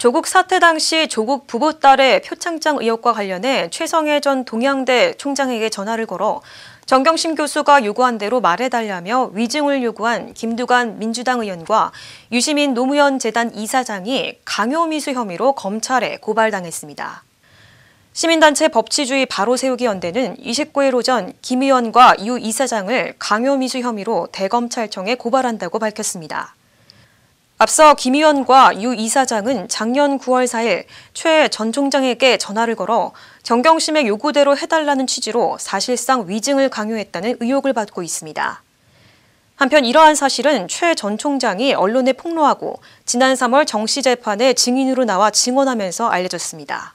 조국 사태 당시 조국 부부 딸의 표창장 의혹과 관련해 최성해 전 동양대 총장에게 전화를 걸어 정경심 교수가 요구한 대로 말해달라며 위증을 요구한 김두관 민주당 의원과 유시민 노무현 재단 이사장이 강요미수 혐의로 검찰에 고발당했습니다. 시민단체 법치주의 바로 세우기 연대는 29일 오전 김 의원과 유 이사장을 강요미수 혐의로 대검찰청에 고발한다고 밝혔습니다. 앞서 김 의원과 유 이사장은 작년 9월 4일 최 전 총장에게 전화를 걸어 정경심의 요구대로 해달라는 취지로 사실상 위증을 강요했다는 의혹을 받고 있습니다. 한편 이러한 사실은 최 전 총장이 언론에 폭로하고 지난 3월 정씨 재판에 증인으로 나와 증언하면서 알려졌습니다.